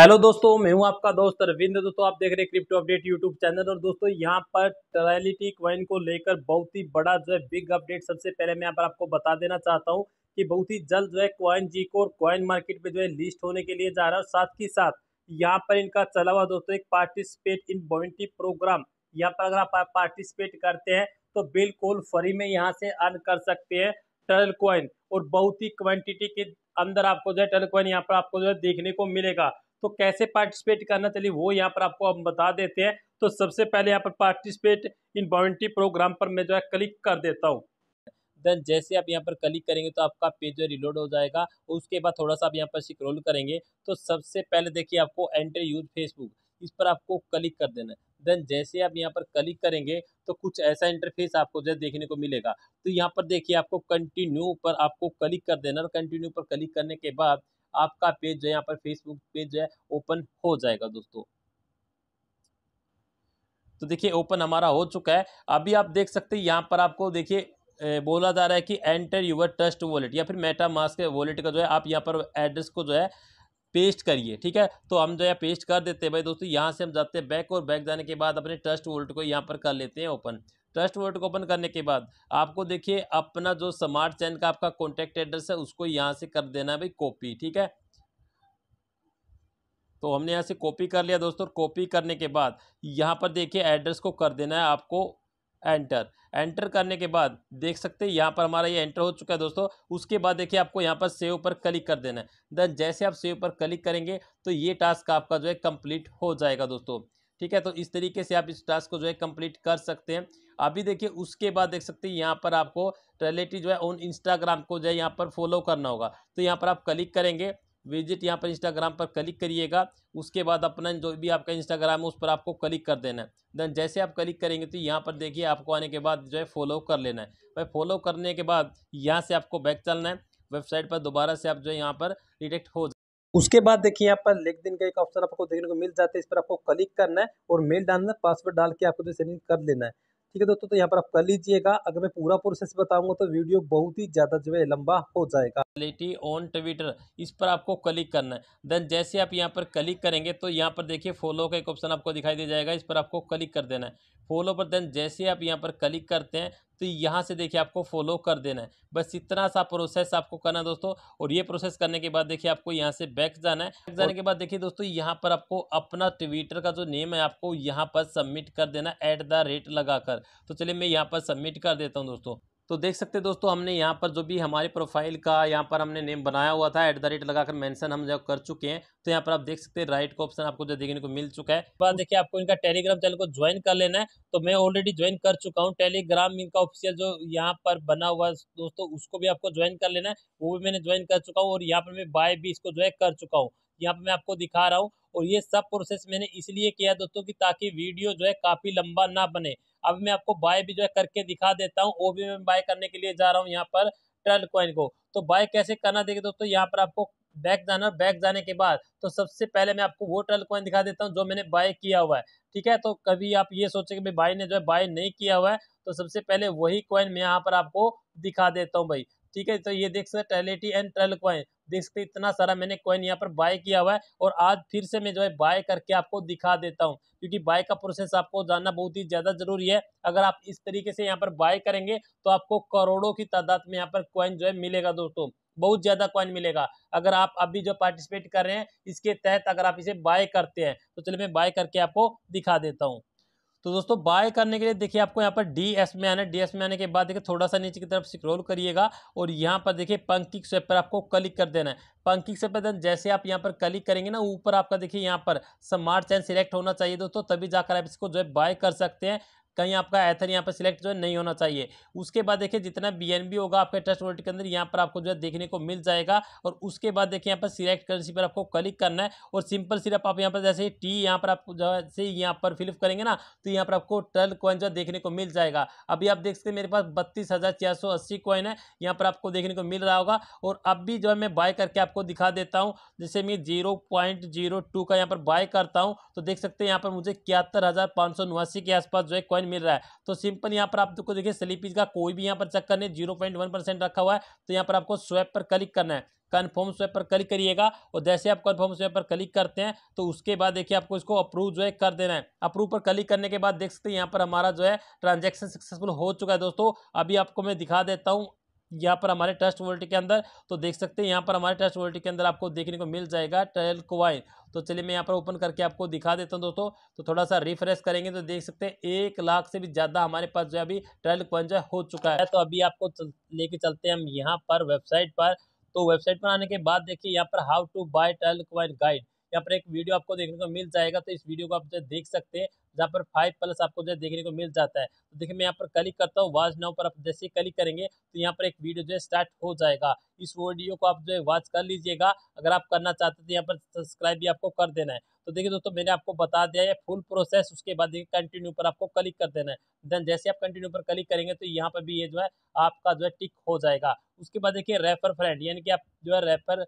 hello दोस्तों मैं हूं आपका दोस्त अरविंद दोस्तों आप देख रहे हैं क्रिप्टो अपडेट यूट्यूब चैनल और दोस्तों यहां पर ट्रेलिटी क्वाइन को लेकर बहुत ही बड़ा जो है बिग अपडेट सबसे पहले मैं यहां पर आपको बता देना चाहता हूं कि बहुत ही जल्द जो है क्वाइन जी को और क्वाइन मार्केट में जो है लिस्ट होने के लिए जा रहा है और साथ ही साथ यहाँ पर इनका चला हुआ दोस्तों एक पार्टिसिपेट इन बॉइंटी प्रोग्राम यहाँ पर अगर आप पार्टिसिपेट करते हैं तो बिल्कुल फ्री में यहाँ से अर्न कर सकते हैं टर्ल क्वाइन और बहुत ही क्वान्टिटी के अंदर आपको जो है टर्ल कॉइन यहाँ पर आपको जो है देखने को मिलेगा तो कैसे पार्टिसिपेट करना चलिए वो यहाँ पर आपको हम बता देते हैं तो सबसे पहले यहाँ पर पार्टिसिपेट इन बाउंड्री प्रोग्राम पर मैं जो है क्लिक कर देता हूँ देन जैसे आप यहाँ पर क्लिक करेंगे तो आपका पेज जो रिलोड हो जाएगा उसके बाद थोड़ा सा आप यहाँ पर स्क्रॉल करेंगे तो सबसे पहले देखिए आपको एंटर यूज फेसबुक इस पर आपको क्लिक कर देना है देन जैसे आप यहाँ पर क्लिक करेंगे तो कुछ ऐसा इंटरफेस आपको जो देखने को मिलेगा तो यहाँ पर देखिए आपको कंटिन्यू पर आपको क्लिक कर देना और कंटिन्यू पर क्लिक करने के बाद आपका पेज जो है यहाँ पर फेसबुक पेज जो है ओपन हो जाएगा दोस्तों तो देखिए ओपन हमारा हो चुका है अभी आप देख सकते हैं यहाँ पर आपको देखिए बोला जा रहा है कि एंटर यूवर ट्रस्ट वॉलेट या फिर मेटा मास्क के वॉलेट का जो है आप यहाँ पर एड्रेस को जो है पेस्ट करिए ठीक है तो हम जो है पेस्ट कर देते हैं भाई दोस्तों यहाँ से हम जाते हैं बैक और बैक जाने के बाद अपने ट्रस्ट वॉलेट को यहाँ पर कर लेते हैं ओपन ट्रस्ट वॉलेट को ओपन करने के बाद आपको देखिए अपना जो स्मार्ट चैन का आपका कॉन्टैक्ट एड्रेस है उसको यहाँ से कर देना है भाई कॉपी ठीक है तो हमने यहाँ से कॉपी कर लिया दोस्तों कॉपी करने के बाद यहाँ पर देखिए एड्रेस को कर देना है आपको एंटर एंटर करने के बाद देख सकते हैं यहाँ पर हमारा ये एंटर हो चुका है दोस्तों उसके बाद देखिए आपको यहाँ पर सेव पर क्लिक कर देना है देन जैसे आप सेव पर क्लिक करेंगे तो ये टास्क आपका जो है कंप्लीट हो जाएगा दोस्तों ठीक है तो इस तरीके से आप इस टास्क को जो है कंप्लीट कर सकते हैं अभी देखिए उसके बाद देख सकते हैं यहाँ पर आपको रिलेटिव जो है ऑन इंस्टाग्राम को जो है यहाँ पर फॉलो करना होगा तो यहाँ पर आप क्लिक करेंगे विजिट यहाँ पर इंस्टाग्राम पर क्लिक करिएगा उसके बाद अपना जो भी आपका इंस्टाग्राम है उस पर आपको क्लिक कर देना है देन जैसे आप क्लिक करेंगे तो यहाँ पर देखिए आपको आने के बाद जो है फॉलो कर लेना है भाई फॉलो करने के बाद यहाँ से आपको बैक चलना है वेबसाइट पर दोबारा से आप जो है यहाँ पर डिटेक्ट हो उसके बाद देखिए यहाँ पर लेख दिन का एक ऑप्शन आपको देखने को मिल जाता है इस पर आपको क्लिक करना है और मेल डालना है पासवर्ड डाल के आपको जो कर लेना है ठीक है दोस्तों तो यहाँ पर आप कर लीजिएगा अगर मैं पूरा प्रोसेस बताऊंगा तो वीडियो बहुत ही ज़्यादा जो है लंबा हो जाएगा क्वालिटी ऑन ट्विटर इस पर आपको क्लिक करना है देन जैसे आप यहाँ पर क्लिक करेंगे तो यहाँ पर देखिए फॉलो का एक ऑप्शन आपको दिखाई दे जाएगा इस पर आपको क्लिक कर देना है फॉलो पर देन जैसे आप यहाँ पर क्लिक करते हैं तो यहाँ से देखिए आपको फॉलो कर देना है बस इतना सा प्रोसेस आपको करना है दोस्तों और ये प्रोसेस करने के बाद देखिए आपको यहाँ से बैक जाना है बैक जाने के बाद देखिए दोस्तों यहाँ पर आपको अपना ट्विटर का जो नेम है आपको यहाँ पर सबमिट कर देना ऐट द रेट लगाकर तो चलिए मैं यहाँ पर सबमिट कर देता हूँ दोस्तों तो देख सकते हैं दोस्तों हमने यहाँ पर जो भी हमारे प्रोफाइल का यहाँ पर हमने नेम बनाया हुआ था एट द रेट लगाकर मेंशन हम जब कर चुके हैं तो यहाँ पर आप देख सकते हैं राइट का ऑप्शन आपको जो देखने को मिल चुका है बाद देखिए आपको इनका टेलीग्राम चैनल को ज्वाइन कर लेना है तो मैं ऑलरेडी ज्वाइन कर चुका हूँ टेलीग्राम इनका ऑफिशियल जो यहाँ पर बना हुआ है दोस्तों उसको भी आपको ज्वाइन कर लेना है वो भी मैंने ज्वाइन कर चुका हूँ और यहाँ पर मैं बाय भी इसको जो है कर चुका हूँ यहाँ पर मैं आपको दिखा रहा हूँ और ये सब प्रोसेस मैंने इसलिए किया दोस्तों कि ताकि वीडियो जो है काफ़ी लंबा ना बने अब मैं आपको बाय भी जो है करके दिखा देता हूँ वो भी मैं बाय करने के लिए जा रहा हूँ यहाँ पर टर्ल कॉइन को तो बाय कैसे करना देखिए दोस्तों यहाँ पर आपको बैक जाना और बैक जाने के बाद तो सबसे पहले मैं आपको वो टर्ल कॉइन दिखा देता हूँ जो मैंने बाय किया हुआ है ठीक है तो कभी आप ये सोचे कि भाई बाई ने जो है बाय नहीं किया हुआ है तो सबसे पहले वही कॉइन मैं यहाँ पर आपको दिखा देता हूँ भाई ठीक है तो ये देख सकते टेलेटी एंड ट्रेल क्वाइन देख सकते इतना सारा मैंने कॉइन यहाँ पर बाय किया हुआ है और आज फिर से मैं जो है बाय करके आपको दिखा देता हूँ क्योंकि बाय का प्रोसेस आपको जानना बहुत ही ज़्यादा जरूरी है अगर आप इस तरीके से यहाँ पर बाय करेंगे तो आपको करोड़ों की तादाद में यहाँ पर कॉइन जो है मिलेगा दोस्तों बहुत ज़्यादा कॉइन मिलेगा अगर आप अभी जो पार्टिसिपेट कर रहे हैं इसके तहत अगर आप इसे बाय करते हैं तो चलिए मैं बाय करके आपको दिखा देता हूँ तो दोस्तों बाय करने के लिए देखिए आपको यहाँ पर डी एस में आना डी एस में आने के बाद देखिए थोड़ा सा नीचे की तरफ स्क्रॉल करिएगा और यहाँ पर देखिए पंकिक स्वेप पर आपको क्लिक कर देना है पंकिक स्वेप पर जैसे आप यहाँ पर क्लिक करेंगे ना ऊपर आपका देखिए यहाँ पर स्मार्ट चैन सिलेक्ट होना चाहिए दोस्तों तभी जाकर आप इसको जो है बाय कर सकते हैं कहीं आपका एथर यहाँ पर सिलेक्ट जो है नहीं होना चाहिए उसके बाद देखिए जितना बी होगा आपके ट्रस्ट वॉलेट के अंदर यहाँ पर आपको जो है देखने को मिल जाएगा और उसके बाद देखिए यहाँ पर सिलेक्ट करेंसी पर आपको क्लिक करना है और सिंपल सिर्फ आप यहाँ पर जैसे टी यहाँ पर आप जैसे यहाँ पर फिलअप करेंगे ना तो यहाँ पर आपको ट्रल कॉइन जो देखने को मिल जाएगा अभी आप देख सकते हैं मेरे पास बत्तीस हज़ार चार सौ अस्सी कॉइन है यहाँ पर आपको देखने को मिल रहा होगा और अब भी जो है मैं बाय करके आपको दिखा देता हूँ जैसे मैं जीरो पॉइंट जीरो टू का यहाँ पर बाय करता हूँ तो देख सकते हैं यहाँ पर मुझे इकहत्तर हज़ार पाँच सौ नवासी के आसपास जो है कॉइन कॉइन मिल रहा है तो सिंपल यहाँ पर आप आपको देखिए स्लीपीज का कोई भी यहाँ पर चक्कर नहीं जीरो पॉइंट वन परसेंट रखा हुआ है तो यहाँ पर आपको स्वैप पर क्लिक करना है कन्फर्म स्वैप पर क्लिक करिएगा और जैसे आप कन्फर्म स्वैप पर क्लिक करते हैं तो उसके बाद देखिए आपको इसको अप्रूव जो है कर देना है अप्रूव पर क्लिक करने के बाद देख सकते हैं यहाँ पर हमारा जो है ट्रांजैक्शन सक्सेसफुल हो चुका है दोस्तों अभी आपको मैं दिखा देता हूँ यहाँ पर हमारे ट्रस्ट वोल्ट के अंदर तो देख सकते हैं यहाँ पर हमारे ट्रस्ट वोल्ट के अंदर आपको देखने को मिल जाएगा ट्रेल क्वाइन तो चलिए मैं यहाँ पर ओपन करके आपको दिखा देता हूँ दोस्तों तो थोड़ा सा रिफ्रेश करेंगे तो देख सकते हैं एक लाख से भी ज़्यादा हमारे पास जो अभी ट्रेल क्वाइन जो हो चुका है तो अभी आपको लेके चलते हैं हम यहाँ पर वेबसाइट पर तो वेबसाइट पर आने के बाद देखिए यहाँ पर how to buy trail coin guide यहाँ पर एक वीडियो आपको देखने को मिल जाएगा तो इस वीडियो को आप देख सकते हैं जहाँ पर फाइव प्लस आपको जो देखने को मिल जाता है तो देखिए मैं यहाँ पर क्लिक करता हूँ वाच नाउ पर आप जैसे क्लिक करेंगे तो यहाँ पर एक वीडियो जो है स्टार्ट हो जाएगा इस वीडियो को आप जो है वॉच कर लीजिएगा अगर आप करना चाहते हैं तो यहाँ पर सब्सक्राइब भी आपको कर देना है तो देखिए दोस्तों मैंने आपको बता दिया है फुल प्रोसेस उसके बाद देखिए कंटिन्यू पर आपको क्लिक कर देना है देन जैसे आप कंटिन्यू पर क्लिक करेंगे तो यहाँ पर भी ये जो है आपका जो है टिक हो जाएगा उसके बाद देखिए रेफर फ्रेंड यानी कि आप जो है रेफर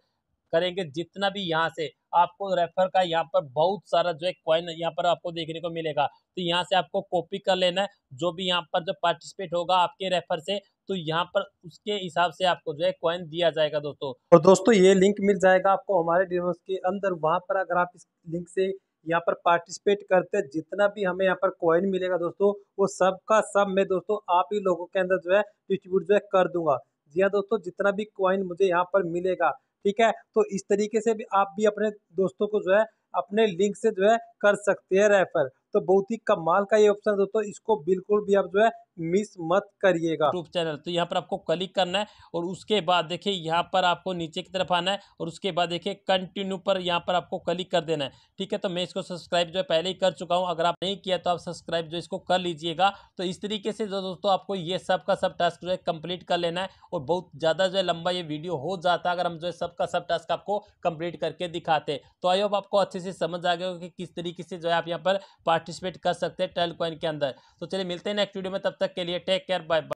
करेंगे जितना भी यहाँ से आपको रेफर का यहाँ पर बहुत सारा जो है कॉइन यहाँ पर आपको देखने को मिलेगा तो यहाँ से आपको कॉपी कर लेना है जो भी यहाँ पर जो पार्टिसिपेट होगा आपके रेफर से तो यहाँ पर उसके हिसाब से आपको जो है कॉइन दिया जाएगा दोस्तों और दोस्तों ये लिंक मिल जाएगा आपको हमारे डिमोस के अंदर वहाँ पर अगर आप इस लिंक से यहाँ पर पार्टिसिपेट करते हैं जितना भी हमें यहाँ पर कॉइन मिलेगा दोस्तों वो सब का सब मैं दोस्तों आप ही लोगों के अंदर जो है डिस्ट्रीब्यूट जो है कर दूंगा जी हाँ दोस्तों जितना भी कॉइन मुझे यहाँ पर मिलेगा ठीक है तो इस तरीके से भी आप भी अपने दोस्तों को जो है अपने लिंक से जो है कर सकते हैं रेफर तो बहुत ही कमाल का ये ऑप्शन दोस्तों इसको बिल्कुल भी आप जो है मिस मत करिएगा यूट्यूब चैनल तो यहाँ पर आपको क्लिक करना है और उसके बाद देखिए यहाँ पर आपको नीचे की तरफ आना है और उसके बाद देखिए कंटिन्यू पर यहाँ पर आपको क्लिक कर देना है ठीक है तो मैं इसको सब्सक्राइब जो है पहले ही कर चुका हूँ अगर आप नहीं किया तो आप सब्सक्राइब जो इसको कर लीजिएगा तो इस तरीके से जो दोस्तों आपको ये सब का सब टास्क जो है कंप्लीट कर लेना है और बहुत ज़्यादा जो है लंबा ये वीडियो हो जाता है अगर हम जो है सबका सब टास्क आपको कंप्लीट करके दिखाते तो आई होप आपको अच्छे से समझ आ गया कि किस तरीके से जो है आप यहाँ पर पार्टिसिपेट कर सकते हैं टेल कॉइन के अंदर तो चलिए मिलते हैं नेक्स्ट वीडियो में तब तक के लिए टेक केयर बाय